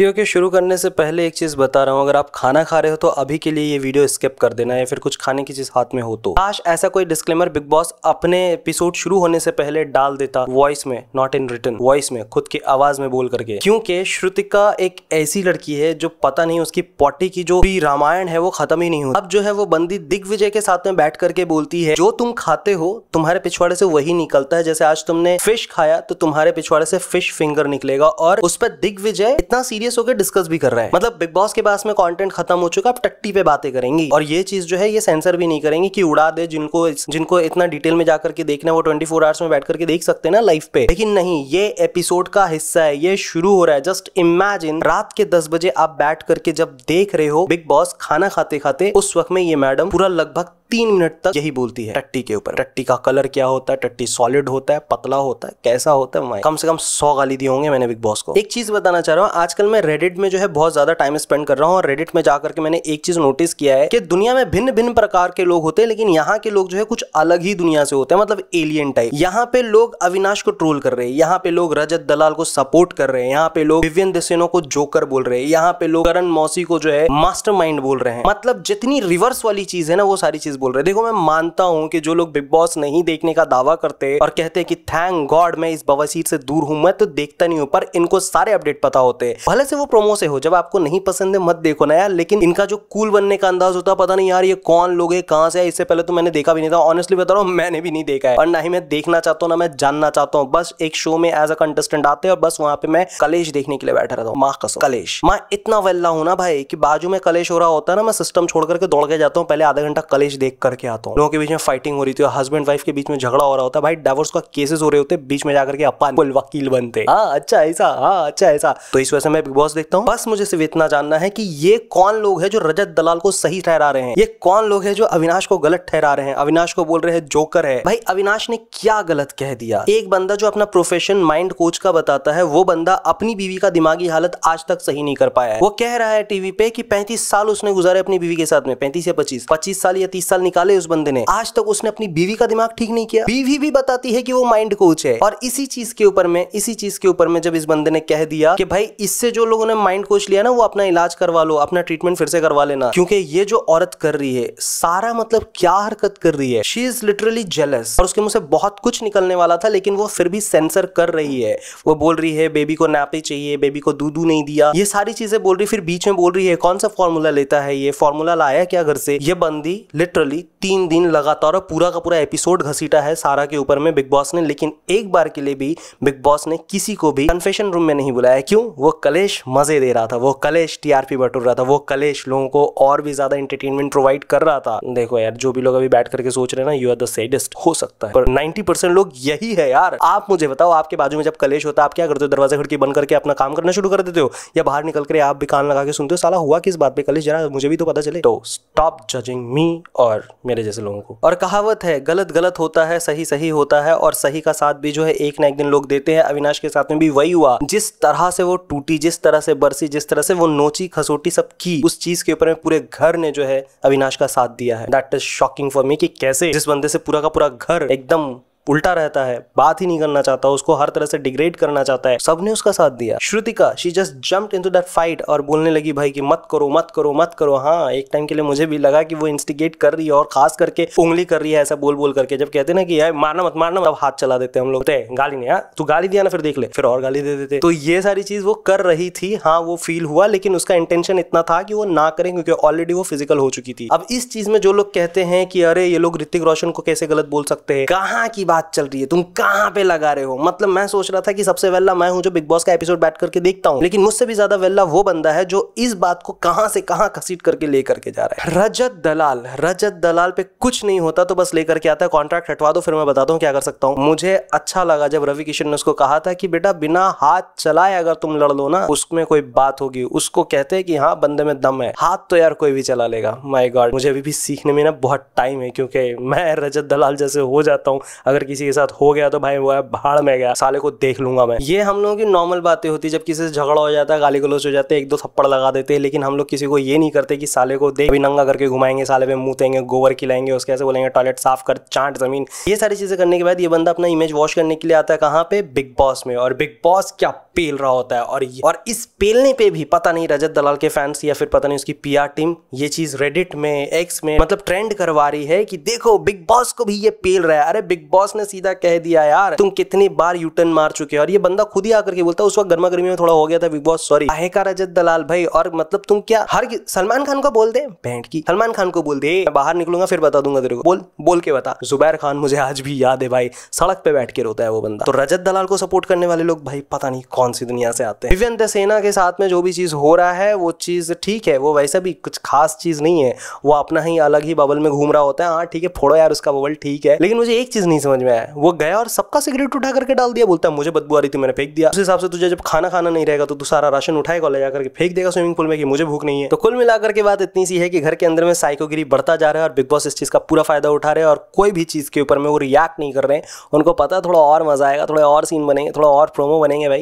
video के शुरू करने से पहले एक चीज़ बता रहा हूँ अगर आप खाना खा रहे हो तो अभी के लिए ये वीडियो स्किप कर देना या फिर कुछ खाने की चीज़ हाथ में हो तो काश ऐसा कोई डिस्क्लेमर बिग बॉस अपने एपिसोड शुरू होने से पहले डाल देता वॉइस में नॉट इन रिटर्न वॉइस में खुद की आवाज में बोल करके क्योंकि श्रुतिका एक ऐसी लड़की है जो पता नहीं उसकी पॉटी की जो भी रामायण है वो खत्म ही नहीं हो अब जो है वो बंदी दिग्विजय के साथ में बैठ करके बोलती है जो तुम खाते हो तुम्हारे पिछवाड़े से वही निकलता है जैसे आज तुमने फिश खाया तो तुम्हारे पिछवाड़े से फिश फिंगर निकलेगा और उस पर दिग्विजय इतना सीरियस सीरियस होकर डिस्कस भी कर रहा है मतलब बिग बॉस के पास में कॉन्टेंट खत्म हो चुका अब टट्टी पे बातें करेंगी और ये चीज जो है ये सेंसर भी नहीं करेंगे कि उड़ा दे जिनको जिनको इतना डिटेल में जाकर के देखना है वो ट्वेंटी आवर्स में बैठ करके देख सकते हैं ना लाइफ पे लेकिन नहीं ये एपिसोड का हिस्सा है ये शुरू हो रहा है जस्ट इमेजिन रात के दस बजे आप बैठ करके जब देख रहे हो बिग बॉस खाना खाते खाते उस वक्त में ये मैडम पूरा लगभग तीन मिनट तक यही बोलती है टट्टी के ऊपर टट्टी का कलर क्या होता है टट्टी सॉलिड होता है पतला होता है कैसा होता है कम से कम सौ गाली दी होंगे मैंने बिग बॉस को एक चीज बताना चाह रहा हूँ आजकल मैं रेडिट में जो है बहुत ज्यादा टाइम स्पेंड कर रहा हूँ और रेडिट में जाकर के मैंने एक चीज नोटिस किया है कि दुनिया में भिन्न भिन्न प्रकार के लोग होते हैं लेकिन यहाँ के लोग जो है कुछ अलग ही दुनिया से होते हैं मतलब एलियन टाइप यहाँ पे लोग अविनाश को ट्रोल कर रहे हैं यहाँ पे लोग रजत दलाल को सपोर्ट कर रहे हैं यहाँ पे लोग विवियन दसेनो को जोकर बोल रहे हैं यहाँ पे लोग करण मौसी को जो है मास्टर बोल रहे हैं मतलब जितनी रिवर्स वाली चीज है ना वो सारी चीज बोल रहे देखो मैं मानता हूँ कि जो लोग बिग बॉस नहीं देखने का दावा करते और कहते हैं कि थैंक गॉड मैं इस बवासीर से दूर हूं मैं तो देखता नहीं हूं पर इनको सारे अपडेट पता होते भले से वो प्रोमो से हो जब आपको नहीं पसंद है मत देखो ना यार लेकिन इनका जो कूल बनने का अंदाज होता पता नहीं यार ये कौन लोग है कहाँ से है इससे पहले तो मैंने देखा भी नहीं था ऑनेस्टली बता रहा हूँ मैंने भी नहीं देखा है और ना ही मैं देखना चाहता हूँ ना मैं जानना चाहता हूँ बस एक शो में एज अ कंटेस्टेंट आते हैं और बस वहां पे मैं कलेश देखने के लिए बैठा रहता हूँ माँ कसो कलेश मैं इतना वेल्ला हूं ना भाई कि बाजू में कलेश हो रहा होता है ना मैं सिस्टम छोड़ करके दौड़ के जाता हूँ पहले आधा घंटा कलेश देख करके आता हूँ लोगों के बीच में फाइटिंग हो रही थी हस्बैंड वाइफ के बीच में झगड़ा हो रहा होता है भाई डाइवोर्स का केसेस हो रहे होते बीच में जाकर के अपन वकील बनते हाँ अच्छा ऐसा हाँ अच्छा ऐसा तो इस वजह से मैं बिग बॉस देखता हूँ बस मुझे सिर्फ इतना जानना है की ये कौन लोग है जो रजत दलाल को सही ठहरा रहे हैं ये कौन लोग है जो अविनाश को गलत ठहरा रहे हैं अविनाश को बोल रहे हैं जोकर है भाई अविनाश ने क्या गलत कह दिया एक बंदा जो अपना प्रोफेशन माइंड कोच का बताता है वो बंदा अपनी बीवी का दिमागी हालत आज तक सही नहीं कर पाया है वो कह रहा है टीवी पे कि 35 साल उसने गुजारे अपनी बीवी के साथ में 35 या 25 25 साल या 30 साल साल निकाले उस बंदे ने आज तक उसने अपनी बीवी का दिमाग ठीक नहीं किया बीवी भी बताती है कि वो माइंड कोच है और इसी चीज के ऊपर में इसी चीज के ऊपर में जब इस बंदे ने कह दिया कि भाई इससे जो लोगों ने माइंड कोच लिया ना वो अपना इलाज करवा लो अपना ट्रीटमेंट फिर से करवा लेना क्योंकि ये जो औरत कर रही है सारा मतलब क्या हरकत कर रही है शी इज लिटरली जेलस और उसके मुंह से बहुत कुछ निकलने वाला था लेकिन वो फिर भी सेंसर कर रही है वो बोल रही है बेबी को नापे चाहिए बेबी को दूधू नहीं दिया ये सारी चीजें बोल रही फिर बीच में बोल रही है कौन सा फॉर्मूला लेता है ये फॉर्मूला लाया क्या घर से ये बंदी लिटरली लिटरली तीन दिन लगातार पूरा का पूरा एपिसोड घसीटा है सारा के ऊपर में बिग बॉस ने लेकिन एक बार के लिए भी बिग बॉस ने किसी को भी कन्फेशन रूम में नहीं बुलाया क्यों वो कलेश मजे दे रहा था वो कलेश टीआरपी बटोर रहा था वो कलेश लोगों को और भी ज्यादा एंटरटेनमेंट प्रोवाइड कर रहा था देखो यार जो भी लोग अभी बैठ करके सोच रहे ना यू आर द सेडेस्ट हो सकता है पर परसेंट लोग यही है यार आप मुझे बताओ आपके बाजू में जब कलेश होता है आप क्या करते हो दरवाजा खिड़की बंद करके अपना काम करना शुरू कर देते हो या बाहर निकल कर आप भी कान लगा के सुनते हो साला हुआ किस बात पे कलेश जरा मुझे भी तो पता चले तो स्टॉप जजिंग मी और और मेरे जैसे लोगों को और कहावत है गलत गलत होता है सही सही होता है और सही का साथ भी जो है एक ना एक दिन लोग देते हैं अविनाश के साथ में भी वही हुआ जिस तरह से वो टूटी जिस तरह से बरसी जिस तरह से वो नोची खसोटी सब की उस चीज के ऊपर में पूरे घर ने जो है अविनाश का साथ दिया है that is shocking for me कि कैसे जिस बंदे से पूरा का पूरा घर एकदम उल्टा रहता है बात ही नहीं करना चाहता उसको हर तरह से डिग्रेड करना चाहता है सबने उसका साथ दिया Shrutika she just jump in to that fight और बोलने लगी भाई कि मत करो मत करो मत करो हाँ एक टाइम के लिए मुझे भी लगा कि वो इंस्टिगेट कर रही है और खास करके उंगली कर रही है ऐसा बोल बोल करके जब कहते ना कि यार मारना मत मारना मत अब हाथ चला देते हम लोग गाली नहीं यार हाँ, तू गाली दिया ना फिर देख ले फिर और गाली दे देते तो ये सारी चीज वो कर रही थी हाँ वो फील हुआ लेकिन उसका इंटेंशन इतना था कि वो ना करें क्योंकि ऑलरेडी वो फिजिकल हो चुकी थी अब इस चीज में जो लोग कहते हैं कि अरे ये लोग ऋतिक रोशन को कैसे गलत बोल सकते हैं कहाँ की बात बात चल रही है तुम कहाँ पे लगा रहे हो मतलब मैं सोच रहा था कि सबसे वेल्ला मैं हूँ जो बिग बॉस का एपिसोड बैठ करके देखता हूँ लेकिन मुझसे भी ज्यादा वेल्ला वो बंदा है जो इस बात को कहाँ से कहाँ घसीट करके ले करके जा रहा है रजत दलाल रजत दलाल पे कुछ नहीं होता तो बस लेकर के आता है कॉन्ट्रैक्ट हटवा दो फिर मैं बताता हूँ क्या कर सकता हूँ मुझे अच्छा लगा जब रवि किशन ने उसको कहा था कि बेटा बिना हाथ चलाए अगर तुम लड़ लो ना उसमें कोई बात होगी उसको कहते हैं कि हाँ बंदे में दम है हाथ तो यार कोई भी चला लेगा माई गॉड मुझे अभी भी सीखने में ना बहुत टाइम है क्योंकि मैं रजत दलाल जैसे हो जाता हूँ अगर अगर किसी के साथ हो गया तो भाई वो है भाड़ में गया साले को देख लूंगा मैं ये हम लोगों की नॉर्मल बातें होती जब किसी से झगड़ा हो जाता है गाली गलोच हो जाते हैं एक दो थप्पड़ लगा देते हैं लेकिन हम लोग किसी को ये नहीं करते कि साले को देख भी नंगा करके घुमाएंगे साले पे मुँहतेंगे गोबर खिलाएंगे उसके ऐसे बोलेंगे टॉयलेट साफ कर चाट जमीन ये सारी चीजें करने के बाद ये बंदा अपना इमेज वॉश करने के लिए आता है कहाँ पे बिग बॉस में और बिग बॉस क्या पेल रहा होता है और और इस पेलने पे भी पता नहीं रजत दलाल के फैंस या फिर पता नहीं उसकी पीआर टीम ये चीज रेडिट में एक्स में मतलब ट्रेंड करवा रही है कि देखो बिग बॉस को भी ये पेल रहा है अरे बिग बॉस ने सीधा कह दिया यार तुम कितनी बार यूटर्न मार चुके हो और ये बंदा खुद ही आकर के बोलता है उस वक्त गर्मा गर्मी में थोड़ा हो गया था बिग बॉस सॉरी आहे का रजत दलाल भाई और मतलब तुम क्या हर सलमान खान को बोल दे बैंड की सलमान खान को बोल दे बाहर निकलूंगा फिर बता दूंगा तेरे को बोल बोल के बता जुबैर खान मुझे आज भी याद है भाई सड़क पे बैठ के रोता है वो बंदा तो रजत दलाल को सपोर्ट करने वाले लोग भाई पता नहीं कौन सी दुनिया से आते हैं विवियन सेना के साथ में जो भी चीज हो रहा है वो चीज ठीक है वो वैसे भी कुछ खास चीज नहीं है वो अपना ही अलग ही बबल में घूम रहा होता है हाँ ठीक है फोड़ो यार उसका बबल ठीक है लेकिन मुझे एक चीज नहीं समझ में आया वो गया और सबका सिगरेट उठा करके डाल दिया बोलता है मुझे बदबू आ रही थी मैंने फेंक दिया उस हिसाब से तुझे जब खाना खाना नहीं रहेगा तो तू सारा राशन उठाएगा ले जाकर फेंक देगा स्विमिंग पूल में कि मुझे भूख नहीं है तो कुल मिलाकर के बात इतनी सी है कि घर के अंदर में साइकोगिरी बढ़ता जा रहा है और बिग बॉस इस चीज़ का पूरा फायदा उठा रहे हैं और कोई भी चीज़ के ऊपर में वो रिएक्ट नहीं कर रहे हैं उनको पता थोड़ा और मजा आएगा थोड़ा और सीन बनेंगे थोड़ा और प्रोमो बनेंगे भाई